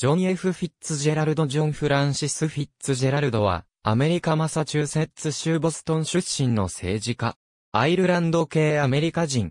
ジョン・ F・ フィッツジェラルド・ジョン・フランシス・フィッツジェラルドは、アメリカマサチューセッツ州ボストン出身の政治家。アイルランド系アメリカ人。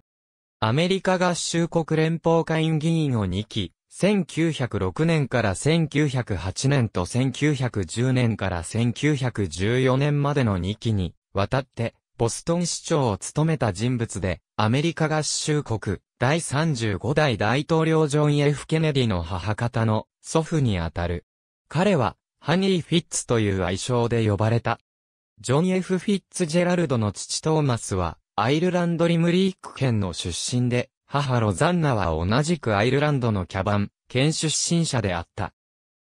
アメリカ合衆国連邦下院議員を2期、1906年から1908年と1910年から1914年までの2期に、渡って、ボストン市長を務めた人物で、アメリカ合衆国、第35代大統領ジョン・ F・ ケネディの母方の祖父にあたる。彼は、ハニー・フィッツという愛称で呼ばれた。ジョン・ F・ フィッツジェラルドの父トーマスは、アイルランド・リムリーク県の出身で、母ロザンナは同じくアイルランドのキャバン、県出身者であった。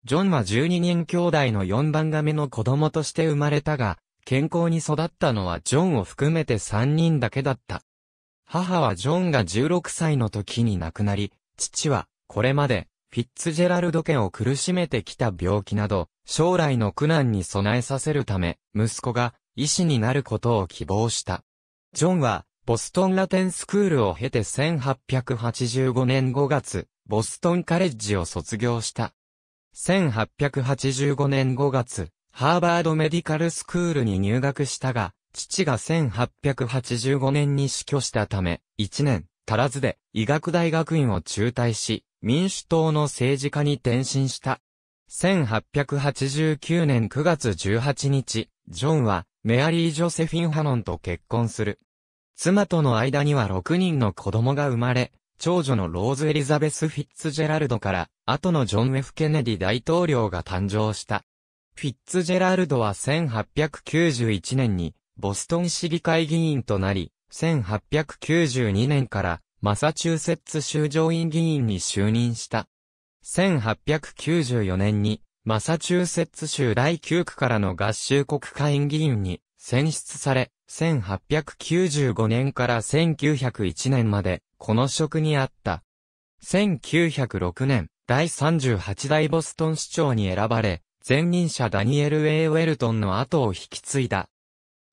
ジョンは12人兄弟の4番目の子供として生まれたが、健康に育ったのはジョンを含めて3人だけだった。母はジョンが16歳の時に亡くなり、父は、これまで、フィッツジェラルド家を苦しめてきた病気など、将来の苦難に備えさせるため、息子が医師になることを希望した。ジョンは、ボストンラテンスクールを経て1885年5月、ボストンカレッジを卒業した。1885年5月、ハーバードメディカルスクールに入学したが、父が1885年に死去したため、1年足らずで医学大学院を中退し、民主党の政治家に転身した。1889年9月18日、ジョンはメアリー・ジョセフィン・ハノンと結婚する。妻との間には6人の子供が生まれ、長女のローズ・エリザベス・フィッツジェラルドから、後のジョン・ F・ ケネディ大統領が誕生した。フィッツジェラルドは1891年に、ボストン市議会議員となり、1892年からマサチューセッツ州上院議員に就任した。1894年に、マサチューセッツ州第9区からの合衆国会員議員に選出され、1895年から1901年まで、この職にあった。1906年、第38代ボストン市長に選ばれ、前任者ダニエル・エイ・ウェルトンの後を引き継いだ。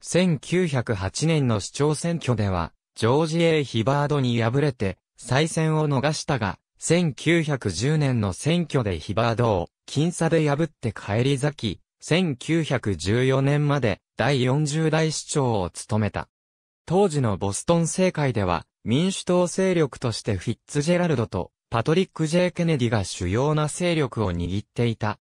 1908年の市長選挙では、ジョージ・ A・ ヒバードに敗れて、再選を逃したが、1910年の選挙でヒバードを、僅差で破って返り咲き、1914年まで第40代市長を務めた。当時のボストン政界では、民主党勢力としてフィッツジェラルドとパトリック・ジェイ・ケネディが主要な勢力を握っていた。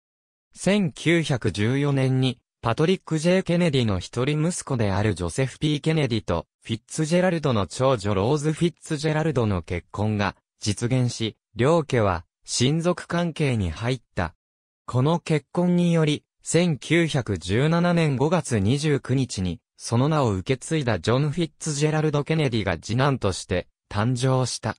1914年にパトリック・ J・ ケネディの一人息子であるジョセフ・ P・ ケネディと、フィッツジェラルドの長女ローズ・フィッツジェラルドの結婚が実現し、両家は親族関係に入った。この結婚により、1917年5月29日に、その名を受け継いだジョン・フィッツジェラルド・ケネディが次男として誕生した。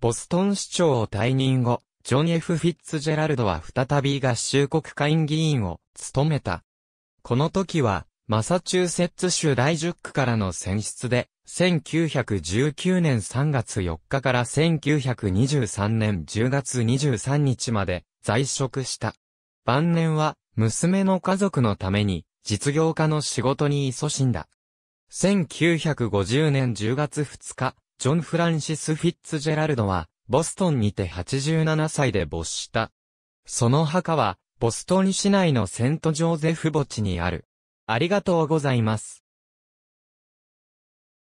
ボストン市長を退任後、ジョン・ F・ フィッツジェラルドは再び合衆国会議員を務めた。この時は、マサチューセッツ州第1ジュックからの選出で、1919年3月4日から1923年10月23日まで在職した。晩年は、娘の家族のために、実業家の仕事に勤しんだ。1950年10月2日、ジョン・フランシス・フィッツジェラルドは、ボストンにて87歳で没した。その墓は、ボストン市内のセントジョーゼフ墓地にある。ありがとうございます。